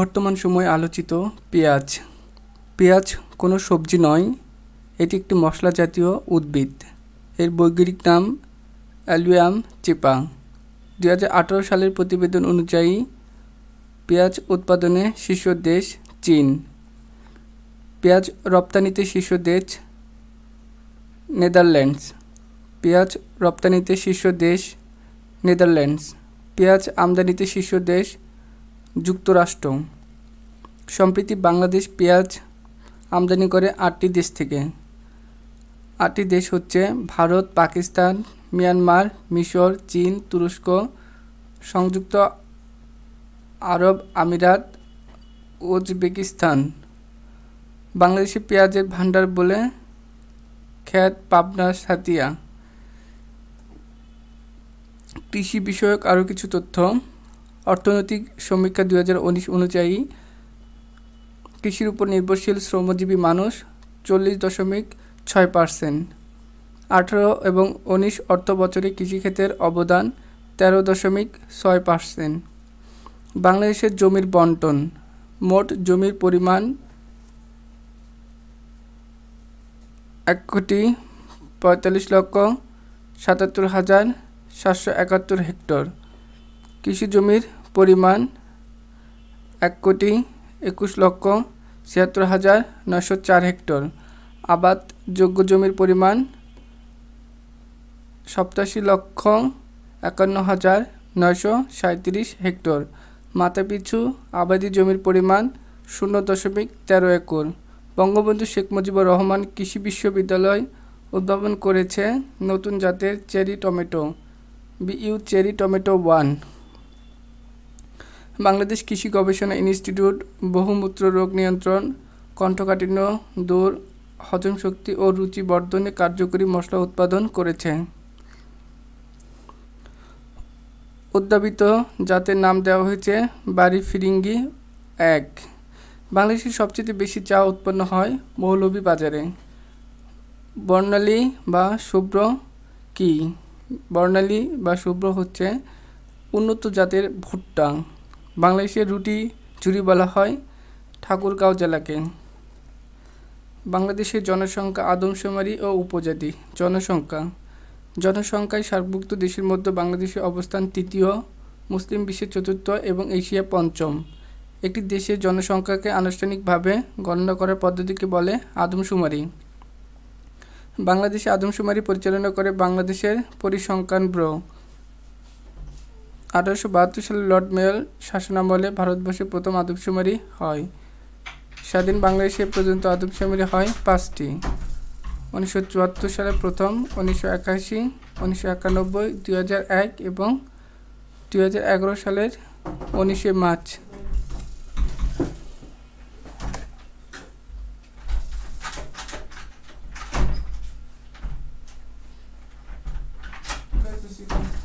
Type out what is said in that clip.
বর্তমান সময়ে আলোচিত পেঁয়াজ পেঁয়াজ কোনো সবজি নয় এটি একটি মশলা জাতীয় উদ্ভিদ এর বৈজ্ঞানিক নাম অ্যালুয়াম চেপা দু সালের প্রতিবেদন অনুযায়ী পেঁয়াজ উৎপাদনে শীর্ষ দেশ চীন পেঁয়াজ রপ্তানিতে শীর্ষ দেশ নেদারল্যান্ডস পেঁয়াজ রপ্তানিতে শীর্ষ দেশ নেদারল্যান্ডস পেঁয়াজ আমদানিতে শীর্ষ দেশ যুক্তরাষ্ট্র সম্প্রতি বাংলাদেশ পেঁয়াজ আমদানি করে আটটি দেশ থেকে আটটি দেশ হচ্ছে ভারত পাকিস্তান মিয়ানমার মিশর চীন তুরস্ক সংযুক্ত আরব আমিরাত উজবেকিস্তান বাংলাদেশি পেঁয়াজের ভাণ্ডার বলে খ্যাত পাবনা সাতিয়া কৃষি বিষয়ক আরও কিছু তথ্য অর্থনৈতিক সমীক্ষা দু অনুযায়ী কৃষির উপর নির্ভরশীল শ্রমজীবী মানুষ চল্লিশ দশমিক ছয় পার্সেন্ট আঠারো এবং উনিশ অর্থ বছরে কৃষিক্ষেত্রের অবদান তেরো দশমিক ছয় পার্সেন্ট বাংলাদেশের জমির বন্টন মোট জমির পরিমাণ এক কোটি পঁয়তাল্লিশ লক্ষ সাতাত্তর হাজার সাতশো একাত্তর হেক্টর কৃষি জমির পরিমাণ এক কোটি একুশ লক্ষ ছিয়াত্তর হাজার নয়শো চার হেক্টর আবাদযোগ্য জমির পরিমাণ সপ্তাশি লক্ষ একান্ন হাজার নয়শো সাঁত্রিশ হেক্টর মাথাপিছু আবাদি জমির পরিমাণ শূন্য দশমিক তেরো একর বঙ্গবন্ধু শেখ মুজিবুর রহমান কৃষি বিশ্ববিদ্যালয় উদ্ভাবন করেছে নতুন জাতের cherry tomato BU cherry tomato one Bangladesh কৃষি গবেষণা ইনস্টিটিউট বহুমূত্র রোগ নিয়ন্ত্রণ কণ্ঠকাঠিন্য দূর হজম শক্তি ও রুচি বর্ধনে কার্যকরী মশলা উৎপাদন করেছে উদ্যাপিত জাতের নাম দেওয়া হয়েছে বাড়ি ফিরিঙ্গি এক বাংলাদেশের সবচেয়ে বেশি চা উৎপন্ন হয় মৌলভী বাজারে বর্ণালী বা শুভ্র কি বর্ণালী বা শুভ্র হচ্ছে উন্নত জাতের ভুট্টা বাংলাদেশের রুটি চুরি বলা হয় ঠাকুরগাঁও জেলাকে বাংলাদেশের জনসংখ্যা আদমশুমারি ও উপজাতি জনসংখ্যা জনসংখ্যায় সার্বভুক্ত দেশের মধ্যে বাংলাদেশের অবস্থান তৃতীয় মুসলিম বিশ্বের চতুর্থ এবং এশিয়া পঞ্চম একটি দেশের জনসংখ্যাকে আনুষ্ঠানিকভাবে গণনা করার পদ্ধতিকে বলে আদমশুমারি বাংলাদেশে আদমশুমারি পরিচালনা করে বাংলাদেশের পরিসংখ্যান ব্যুরো আঠারোশো বাহাত্তর সালে লর্ড মেয়র শাসনামলে ভারতবর্ষে প্রথম আদমশুমারি হয় স্বাধীন বাংলাদেশে পর্যন্ত আদমশুমারি হয় পাঁচটি উনিশশো চুয়াত্তর সালে প্রথম উনিশশো একাশি উনিশশো একানব্বই দুই হাজার এক এবং দুই হাজার এগারো সালের উনিশে মার্চ Thank you.